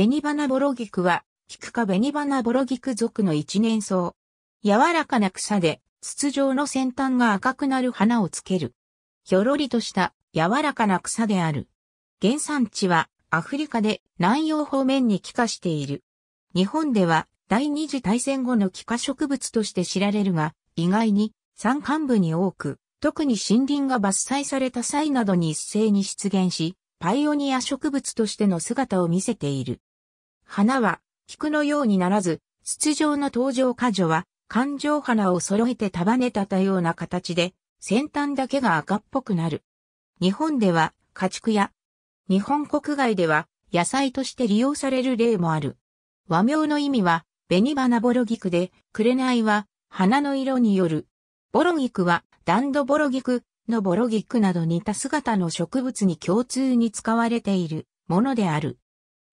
紅花ボロギクは、キクニ紅花ボロギク属の一年草。柔らかな草で、筒状の先端が赤くなる花をつける。ひょろりとした柔らかな草である。原産地はアフリカで南洋方面に帰化している。日本では第二次大戦後の帰化植物として知られるが、意外に山間部に多く、特に森林が伐採された際などに一斉に出現し、パイオニア植物としての姿を見せている。花は、菊のようにならず、筒状の登場果女は、環状花を揃えて束ねたたような形で、先端だけが赤っぽくなる。日本では、家畜や、日本国外では、野菜として利用される例もある。和名の意味は、紅花ボロギクで、紅は、花の色による。ボロギクは、ダンドボロギクのボロギクなど似た姿の植物に共通に使われているものである。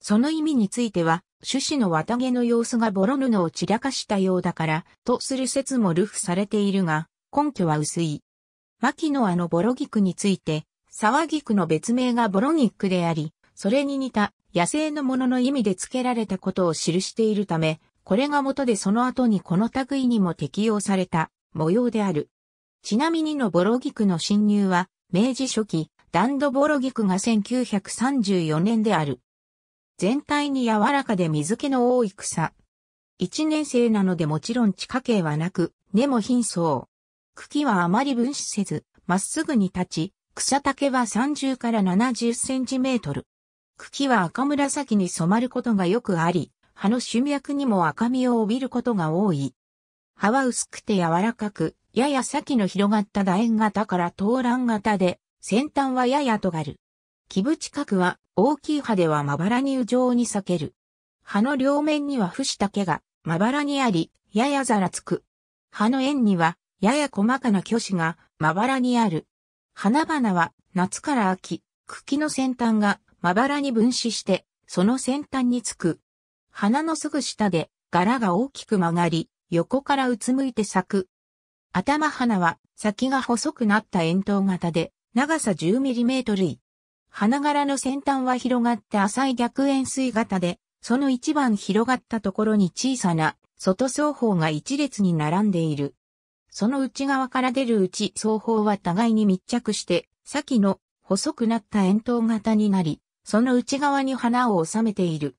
その意味については、種子の綿毛の様子がボロ布を散らかしたようだから、とする説もルフされているが、根拠は薄い。牧野あのボロギクについて、沢ギクの別名がボロギクであり、それに似た野生のものの意味で付けられたことを記しているため、これが元でその後にこの類にも適用された模様である。ちなみにのボロギクの侵入は、明治初期、ダンドボロギクが1934年である。全体に柔らかで水気の多い草。一年生なのでもちろん地下茎はなく、根も貧相。茎はあまり分子せず、まっすぐに立ち、草丈は30から70センチメートル。茎は赤紫に染まることがよくあり、葉の春脈にも赤みを帯びることが多い。葉は薄くて柔らかく、やや先の広がった楕円型から頭卵型で、先端はやや尖る。木部近くは大きい葉ではまばらにょうに裂ける。葉の両面には伏した毛がまばらにあり、ややざらつく。葉の縁にはやや細かな巨子がまばらにある。花々は夏から秋、茎の先端がまばらに分子して、その先端につく。花のすぐ下で柄が大きく曲がり、横からうつむいて咲く。頭花は先が細くなった円筒型で、長さ1 0トル以花柄の先端は広がって浅い逆円錐型で、その一番広がったところに小さな外双方が一列に並んでいる。その内側から出るうち双方は互いに密着して、先の細くなった円筒型になり、その内側に花を収めている。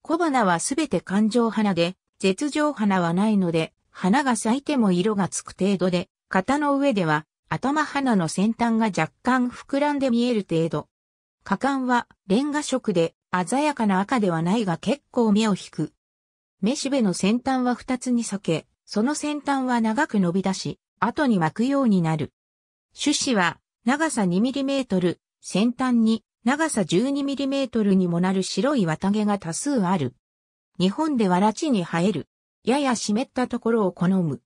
小花はすべて環状花で、絶状花はないので、花が咲いても色がつく程度で、型の上では頭花の先端が若干膨らんで見える程度。果敢はレンガ色で鮮やかな赤ではないが結構目を引く。めしべの先端は二つに裂け、その先端は長く伸び出し、後に巻くようになる。種子は長さ 2mm、先端に長さ 12mm にもなる白い綿毛が多数ある。日本では拉致に生える。やや湿ったところを好む。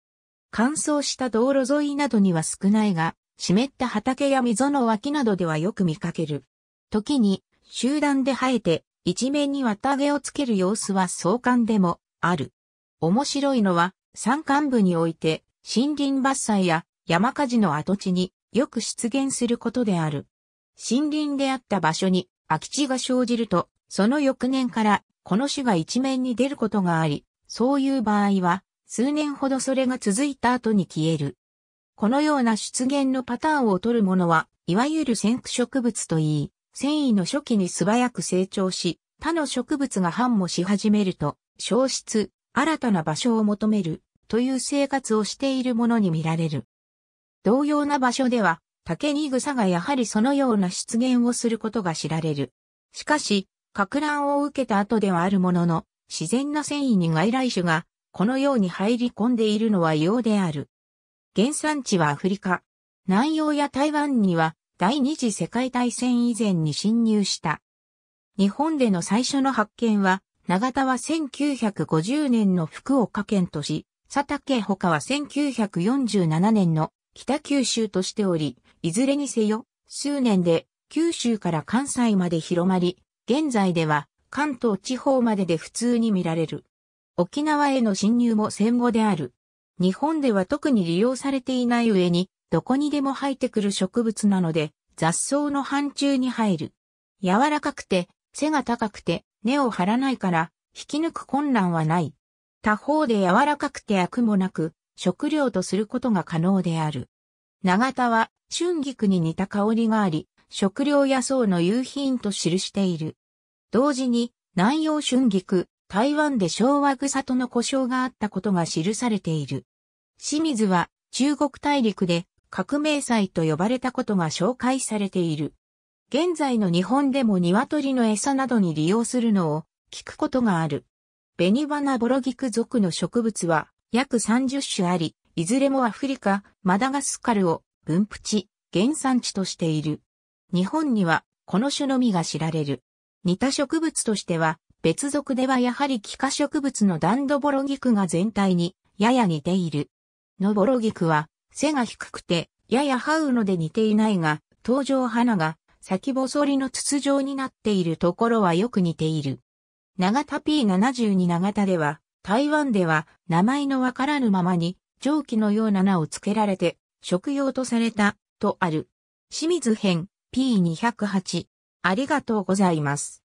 乾燥した道路沿いなどには少ないが、湿った畑や溝の脇などではよく見かける。時に集団で生えて一面に綿毛をつける様子は壮観でもある。面白いのは山間部において森林伐採や山火事の跡地によく出現することである。森林であった場所に空き地が生じると、その翌年からこの種が一面に出ることがあり、そういう場合は数年ほどそれが続いた後に消える。このような出現のパターンを取るものは、いわゆる先駆植物といい、繊維の初期に素早く成長し、他の植物が繁茂し始めると、消失、新たな場所を求める、という生活をしているものに見られる。同様な場所では、竹に草がやはりそのような出現をすることが知られる。しかし、格乱を受けた後ではあるものの、自然な繊維に外来種が、このように入り込んでいるのは異様である。原産地はアフリカ。南洋や台湾には、第二次世界大戦以前に侵入した。日本での最初の発見は、長田は1950年の福岡県とし、佐竹他は1947年の北九州としており、いずれにせよ、数年で九州から関西まで広まり、現在では関東地方までで普通に見られる。沖縄への侵入も戦後である。日本では特に利用されていない上に、どこにでも生えてくる植物なので、雑草の範疇に入る。柔らかくて、背が高くて、根を張らないから、引き抜く困難はない。他方で柔らかくて悪もなく、食料とすることが可能である。長田は春菊に似た香りがあり、食料野草の夕品と記している。同時に南洋春菊、台湾で昭和草との故障があったことが記されている。清水は中国大陸で革命祭と呼ばれたことが紹介されている。現在の日本でも鶏の餌などに利用するのを聞くことがある。ベニバナボロギク属の植物は約30種あり、いずれもアフリカ、マダガスカルを分布地、原産地としている。日本にはこの種のみが知られる。似た植物としては、別属ではやはり気化植物のダンドボロギクが全体にやや似ている。のボロギクは背が低くて、ややハウので似ていないが、登場花が先細りの筒状になっているところはよく似ている。長田 P72 長田では、台湾では名前のわからぬままに蒸気のような名を付けられて食用とされたとある。清水編 P208。ありがとうございます。